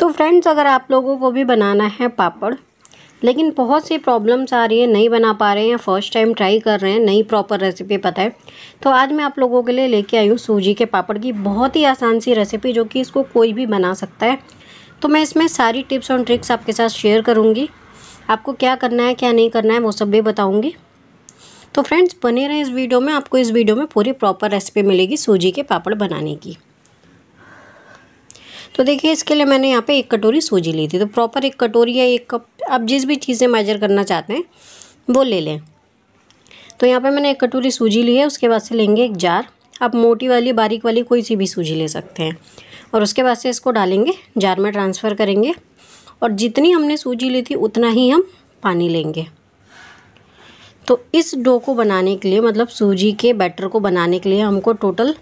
तो फ्रेंड्स अगर आप लोगों को भी बनाना है पापड़ लेकिन बहुत सी प्रॉब्लम्स आ रही है नहीं बना पा रहे हैं फर्स्ट टाइम ट्राई कर रहे हैं नई प्रॉपर रेसिपी पता है तो आज मैं आप लोगों के लिए लेके आई हूँ सूजी के पापड़ की बहुत ही आसान सी रेसिपी जो कि इसको कोई भी बना सकता है तो मैं इसमें सारी टिप्स और ट्रिक्स आपके साथ शेयर करूँगी आपको क्या करना है क्या नहीं करना है वो सब भी बताऊँगी तो फ्रेंड्स बने रहें इस वीडियो में आपको इस वीडियो में पूरी प्रॉपर रेसिपी मिलेगी सूजी के पापड़ बनाने की तो देखिए इसके लिए मैंने यहाँ पे एक कटोरी सूजी ली थी तो प्रॉपर एक कटोरी या एक कप आप जिस भी चीज़ें मेजर करना चाहते हैं वो ले लें तो यहाँ पे मैंने एक कटोरी सूजी ली है उसके बाद से लेंगे एक जार आप मोटी वाली बारीक वाली कोई सी भी सूजी ले सकते हैं और उसके बाद से इसको डालेंगे जार में ट्रांसफ़र करेंगे और जितनी हमने सूजी ली थी उतना ही हम पानी लेंगे तो इस डो को बनाने के लिए मतलब सूजी के बैटर को बनाने के लिए हमको टोटल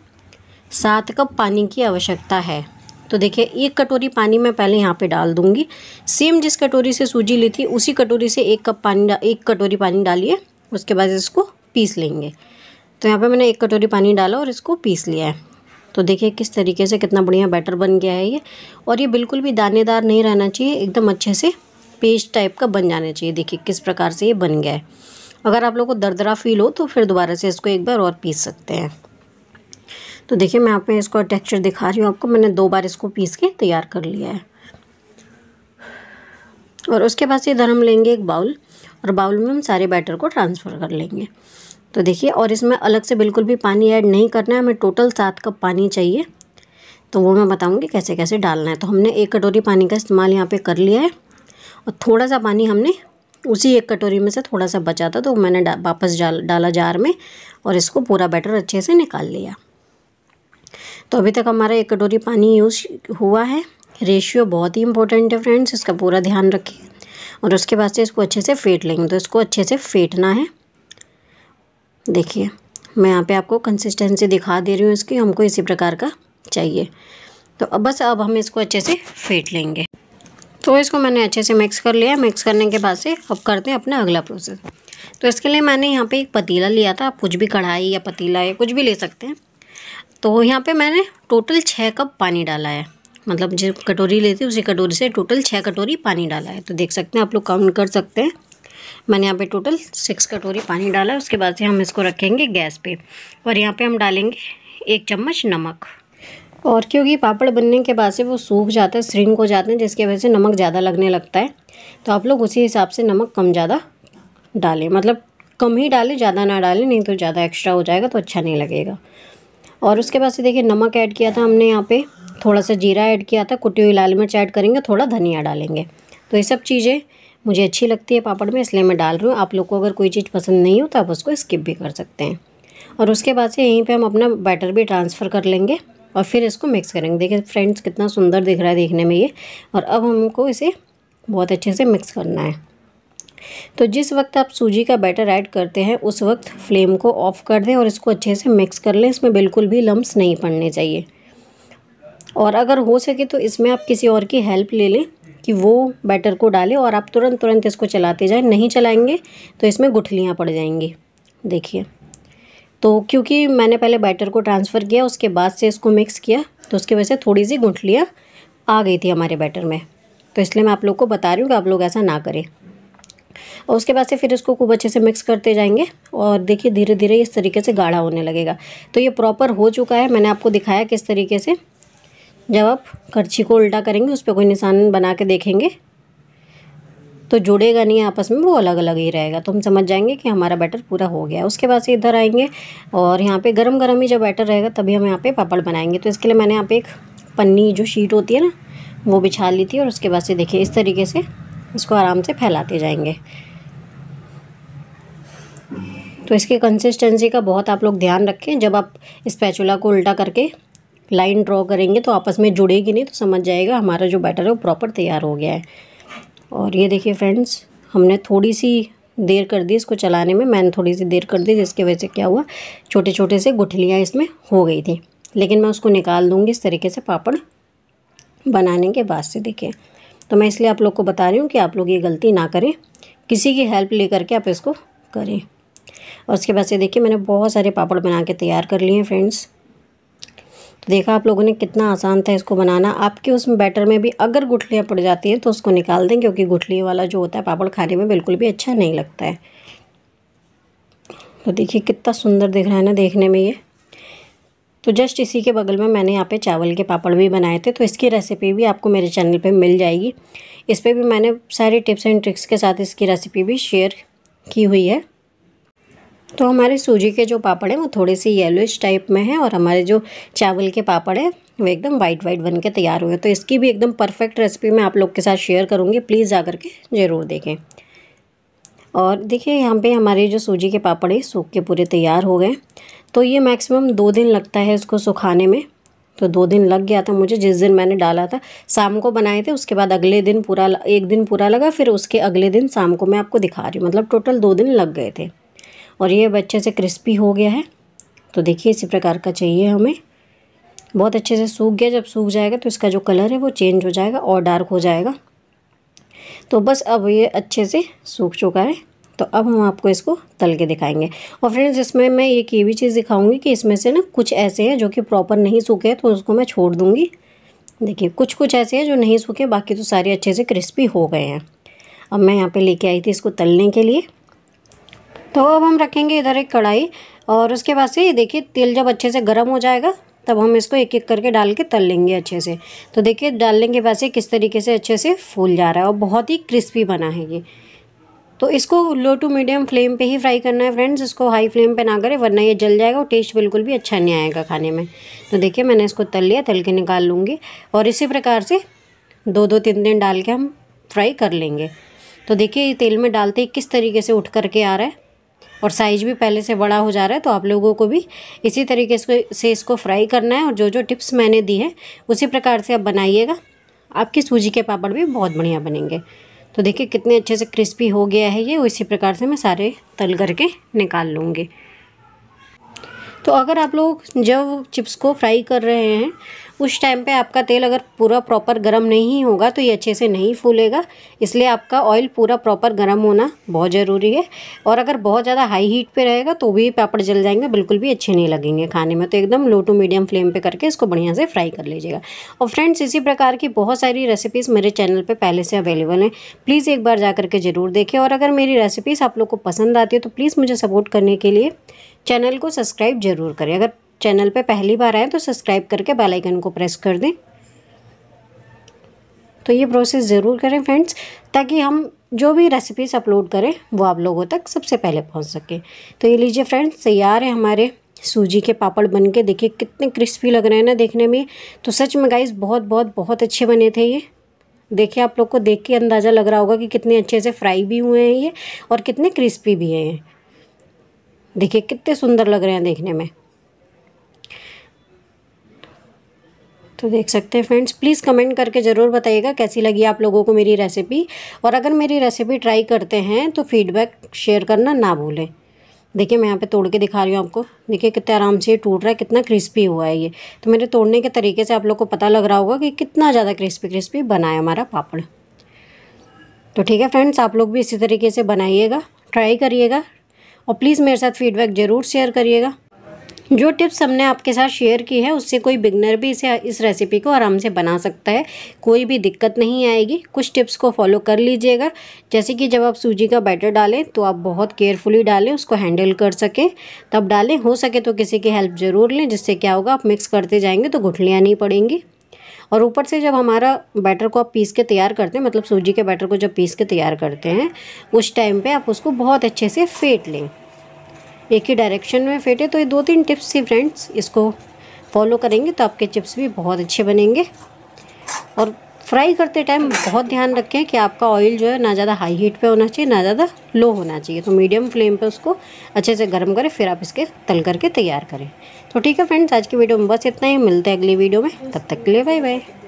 सात कप पानी की आवश्यकता है तो देखिए एक कटोरी पानी मैं पहले यहाँ पे डाल दूँगी सेम जिस कटोरी से सूजी ली थी उसी कटोरी से एक कप पानी एक कटोरी पानी डालिए उसके बाद इसको पीस लेंगे तो यहाँ पे मैंने एक कटोरी पानी डाला और इसको पीस लिया है तो देखिए किस तरीके से कितना बढ़िया बैटर बन गया है ये और ये बिल्कुल भी दानेदार नहीं रहना चाहिए एकदम अच्छे से पेस्ट टाइप का बन जाना चाहिए देखिए किस प्रकार से ये बन गया है अगर आप लोग को दरदरा फील हो तो फिर दोबारा से इसको एक बार और पीस सकते हैं तो देखिए मैं यहाँ पे इसका टेक्सचर दिखा रही हूँ आपको मैंने दो बार इसको पीस के तैयार कर लिया है और उसके बाद से इधर हम लेंगे एक बाउल और बाउल में हम सारे बैटर को ट्रांसफ़र कर लेंगे तो देखिए और इसमें अलग से बिल्कुल भी पानी ऐड नहीं करना है हमें टोटल सात कप पानी चाहिए तो वो मैं बताऊँगी कैसे कैसे डालना है तो हमने एक कटोरी पानी का इस्तेमाल यहाँ पर कर लिया है और थोड़ा सा पानी हमने उसी एक कटोरी में से थोड़ा सा बचा था तो मैंने डा, वापस डाल डाला जार में और इसको पूरा बैटर अच्छे से निकाल लिया तो अभी तक हमारा एक कटोरी पानी यूज़ हुआ है रेशियो बहुत ही इंपॉर्टेंट है फ्रेंड्स इसका पूरा ध्यान रखिए और उसके बाद से इसको अच्छे से फेंट लेंगे तो इसको अच्छे से फेंटना है देखिए मैं यहाँ पे आपको कंसिस्टेंसी दिखा दे रही हूँ इसकी हमको इसी प्रकार का चाहिए तो अब बस अब हम इसको अच्छे से फेंट लेंगे तो इसको मैंने अच्छे से मिक्स कर लिया मिक्स करने के बाद से अब करते हैं अपना अगला प्रोसेस तो इसके लिए मैंने यहाँ पे एक पतीला लिया था आप कुछ भी कढ़ाई या पतीला या कुछ भी ले सकते हैं तो यहाँ पे मैंने टोटल छः कप पानी डाला है मतलब जो कटोरी लेती उसी कटोरी से टोटल छः कटोरी पानी डाला है तो देख सकते हैं आप लोग काउंट कर सकते हैं मैंने यहाँ पे टोटल सिक्स कटोरी पानी डाला है उसके बाद से हम इसको रखेंगे गैस पे और यहाँ पे हम डालेंगे एक चम्मच नमक और क्योंकि पापड़ बनने के बाद से वो सूख जाता है श्रिंक हो जाते हैं जिसकी वजह से नमक ज़्यादा लगने लगता है तो आप लोग उसी हिसाब से नमक कम ज़्यादा डालें मतलब कम ही डालें ज़्यादा ना डालें नहीं तो ज़्यादा एक्स्ट्रा हो जाएगा तो अच्छा नहीं लगेगा और उसके बाद से देखिए नमक ऐड किया था हमने यहाँ पे थोड़ा सा जीरा ऐड किया था कुटी हुई लाल मिर्च ऐड करेंगे थोड़ा धनिया डालेंगे तो ये सब चीज़ें मुझे अच्छी लगती है पापड़ में इसलिए मैं डाल रही हूँ आप लोग को अगर कोई चीज़ पसंद नहीं हो तो आप उसको स्किप भी कर सकते हैं और उसके बाद से यहीं पर हम अपना बैटर भी ट्रांसफ़र कर लेंगे और फिर इसको मिक्स करेंगे देखिए फ्रेंड्स कितना सुंदर दिख रहा है देखने में ये और अब हमको इसे बहुत अच्छे से मिक्स करना है तो जिस वक्त आप सूजी का बैटर ऐड करते हैं उस वक्त फ्लेम को ऑफ़ कर दें और इसको अच्छे से मिक्स कर लें इसमें बिल्कुल भी लम्ब नहीं पड़ने चाहिए और अगर हो सके तो इसमें आप किसी और की हेल्प ले लें कि वो बैटर को डालें और आप तुरंत तुरंत इसको चलाते जाएं नहीं चलाएंगे तो इसमें गुठलियाँ पड़ जाएंगी देखिए तो क्योंकि मैंने पहले बैटर को ट्रांसफ़र किया उसके बाद से इसको मिक्स किया तो उसकी वजह से थोड़ी सी गुठलियाँ आ गई थी हमारे बैटर में तो इसलिए मैं आप लोग को बता रही हूँ कि आप लोग ऐसा ना करें और उसके बाद से फिर इसको खूब अच्छे से मिक्स करते जाएंगे और देखिए धीरे धीरे इस तरीके से गाढ़ा होने लगेगा तो ये प्रॉपर हो चुका है मैंने आपको दिखाया किस तरीके से जब आप करछी को उल्टा करेंगे उस पर कोई निशान बना के देखेंगे तो जुड़ेगा नहीं आपस में वो अलग अलग ही रहेगा तो हम समझ जाएंगे कि हमारा बैटर पूरा हो गया उसके बाद से इधर आएंगे और यहाँ पे गरम गरम ही जब बैटर रहेगा तभी हम यहाँ पे पापड़ बनाएंगे तो इसके लिए मैंने यहाँ पे एक पन्नी जो शीट होती है ना वो बिछा ली थी और उसके बाद से देखिए इस तरीके से इसको आराम से फैलाते जाएंगे तो इसकी कंसिस्टेंसी का बहुत आप लोग ध्यान रखें जब आप इस पैचुला को उल्टा करके लाइन ड्रॉ करेंगे तो आपस में जुड़ेगी नहीं तो समझ जाएगा हमारा जो बैटर है वो प्रॉपर तैयार हो गया है और ये देखिए फ्रेंड्स हमने थोड़ी सी देर कर दी इसको चलाने में मैंने थोड़ी सी देर कर दी जिसकी वजह से क्या हुआ छोटे छोटे से गुठलियाँ इसमें हो गई थी लेकिन मैं उसको निकाल दूँगी इस तरीके से पापड़ बनाने के बाद से देखिए तो मैं इसलिए आप लोग को बता रही हूँ कि आप लोग ये गलती ना करें किसी की हेल्प ले करके आप इसको करें और उसके बाद से देखिए मैंने बहुत सारे पापड़ बना के तैयार कर लिए हैं फ्रेंड्स तो देखा आप लोगों ने कितना आसान था इसको बनाना आपके उसमें बैटर में भी अगर गुठलियाँ पड़ जाती हैं तो उसको निकाल दें क्योंकि गुठली वाला जो होता है पापड़ खाने में बिल्कुल भी अच्छा नहीं लगता है तो देखिए कितना सुंदर दिख रहा है ना देखने में ये तो जस्ट इसी के बगल में मैंने यहाँ पे चावल के पापड़ भी बनाए थे तो इसकी रेसिपी भी आपको मेरे चैनल पे मिल जाएगी इस पर भी मैंने सारी टिप्स एंड ट्रिक्स के साथ इसकी रेसिपी भी शेयर की हुई है तो हमारे सूजी के जो पापड़ हैं वो थोड़े से येलोइश टाइप में हैं और हमारे जो चावल के पापड़ हैं वो एकदम वाइट वाइट बन के तैयार हुए तो इसकी भी एकदम परफेक्ट रेसिपी मैं आप लोग के साथ शेयर करूँगी प्लीज़ आ के ज़रूर देखें और देखिए यहाँ पे हमारे जो सूजी के पापड़े सूख के पूरे तैयार हो गए तो ये मैक्सिमम दो दिन लगता है इसको सुखाने में तो दो दिन लग गया था मुझे जिस दिन मैंने डाला था शाम को बनाए थे उसके बाद अगले दिन पूरा एक दिन पूरा लगा फिर उसके अगले दिन शाम को मैं आपको दिखा रही हूँ मतलब टोटल दो दिन लग गए थे और ये अच्छे से क्रिस्पी हो गया है तो देखिए इसी प्रकार का चाहिए हमें बहुत अच्छे से सूख गया जब सूख जाएगा तो इसका जो कलर है वो चेंज हो जाएगा और डार्क हो जाएगा तो बस अब ये अच्छे से सूख चुका है तो अब हम आपको इसको तल के दिखाएंगे और फ्रेंड्स इसमें मैं एक ये भी चीज़ दिखाऊंगी कि इसमें से ना कुछ ऐसे हैं जो कि प्रॉपर नहीं सूखे तो उसको मैं छोड़ दूँगी देखिए कुछ कुछ ऐसे हैं जो नहीं सूखे बाकी तो सारे अच्छे से क्रिस्पी हो गए हैं अब मैं यहाँ पे लेके आई थी इसको तलने के लिए तो अब हम रखेंगे इधर एक कढ़ाई और उसके बाद से ये देखिए तेल जब अच्छे से गर्म हो जाएगा तब हम इसको एक एक करके डाल के तल लेंगे अच्छे से तो देखिए डालने के बाद से किस तरीके से अच्छे से फूल जा रहा है और बहुत ही क्रिस्पी बना है ये तो इसको लो टू मीडियम फ्लेम पे ही फ्राई करना है फ्रेंड्स इसको हाई फ्लेम पे ना करें वरना ये जल जाएगा और टेस्ट बिल्कुल भी अच्छा नहीं आएगा खाने में तो देखिए मैंने इसको तल लिया तल के निकाल लूँगी और इसी प्रकार से दो दो तीन दिन डाल के हम फ्राई कर लेंगे तो देखिए ये तेल में डालते ही किस तरीके से उठ करके आ रहा है और साइज भी पहले से बड़ा हो जा रहा है तो आप लोगों को भी इसी तरीके से इसको फ्राई करना है और जो जो टिप्स मैंने दी हैं उसी प्रकार से आप बनाइएगा आपकी सूजी के पापड़ भी बहुत बढ़िया बनेंगे तो देखिए कितने अच्छे से क्रिस्पी हो गया है ये इसी प्रकार से मैं सारे तल करके निकाल लूँगी तो अगर आप लोग जब चिप्स को फ्राई कर रहे हैं उस टाइम पे आपका तेल अगर पूरा प्रॉपर गर्म नहीं होगा तो ये अच्छे से नहीं फूलेगा इसलिए आपका ऑयल पूरा प्रॉपर गर्म होना बहुत ज़रूरी है और अगर बहुत ज़्यादा हाई हीट पे रहेगा तो भी पापड़ जल जाएंगे बिल्कुल भी अच्छे नहीं लगेंगे खाने में तो एकदम लो टू मीडियम फ्लेम पे करके इसको बढ़िया से फ्राई कर लीजिएगा और फ्रेंड्स इसी प्रकार की बहुत सारी रेसिपीज़ मेरे चैनल पर पहले से अवेलेबल हैं प्लीज़ एक बार जा करके ज़रूर देखें और अगर मेरी रेसिपीज़ आप लोग को पसंद आती है तो प्लीज़ मुझे सपोर्ट करने के लिए चैनल को सब्सक्राइब जरूर करें अगर चैनल पे पहली बार आए तो सब्सक्राइब करके बेल आइकन को प्रेस कर दें तो ये प्रोसेस ज़रूर करें फ्रेंड्स ताकि हम जो भी रेसिपीज़ अपलोड करें वो आप लोगों तक सबसे पहले पहुंच सके तो ये लीजिए फ्रेंड्स तैयार है हमारे सूजी के पापड़ बन के देखिए कितने क्रिस्पी लग रहे हैं ना देखने में तो सच में गाइस बहुत बहुत बहुत अच्छे बने थे ये देखिए आप लोग को देख के अंदाज़ा लग रहा होगा कि कितने अच्छे से फ्राई भी हुए हैं ये और कितने क्रिस्पी भी हैं देखिए कितने सुंदर लग रहे हैं देखने में तो देख सकते हैं फ्रेंड्स प्लीज़ कमेंट करके ज़रूर बताइएगा कैसी लगी आप लोगों को मेरी रेसिपी और अगर मेरी रेसिपी ट्राई करते हैं तो फीडबैक शेयर करना ना भूलें देखिए मैं यहाँ पे तोड़ के दिखा रही हूँ आपको देखिए कितने आराम से ये टूट रहा है कितना क्रिस्पी हुआ है ये तो मेरे तोड़ने के तरीके से आप लोग को पता लग रहा होगा कि कितना ज़्यादा क्रिस्पी क्रिस्पी बना है हमारा पापड़ तो ठीक है फ्रेंड्स आप लोग भी इसी तरीके से बनाइएगा ट्राई करिएगा और प्लीज़ मेरे साथ फीडबैक ज़रूर शेयर करिएगा जो टिप्स हमने आपके साथ शेयर की है उससे कोई बिगनर भी इसे इस रेसिपी को आराम से बना सकता है कोई भी दिक्कत नहीं आएगी कुछ टिप्स को फॉलो कर लीजिएगा जैसे कि जब आप सूजी का बैटर डालें तो आप बहुत केयरफुली डालें उसको हैंडल कर सकें तब डालें हो सके तो किसी की हेल्प ज़रूर लें जिससे क्या होगा आप मिक्स करते जाएंगे तो घुटलियाँ नहीं पड़ेंगी और ऊपर से जब हमारा बैटर को आप पीस के तैयार करते हैं मतलब सूजी के बैटर को जब पीस के तैयार करते हैं उस टाइम पे आप उसको बहुत अच्छे से फेंट लें एक ही डायरेक्शन में फेंटे तो ये दो तीन टिप्स थी फ्रेंड्स इसको फॉलो करेंगे तो आपके चिप्स भी बहुत अच्छे बनेंगे और फ्राई करते टाइम बहुत ध्यान रखें कि आपका ऑयल जो है ना ज़्यादा हाई हीट पे होना चाहिए ना ज़्यादा लो होना चाहिए तो मीडियम फ्लेम पे उसको अच्छे से गर्म करें फिर आप इसके तल करके तैयार करें तो ठीक है फ्रेंड्स आज की वीडियो में बस इतना ही मिलते हैं अगली वीडियो में तब तक के लिए बाय बाय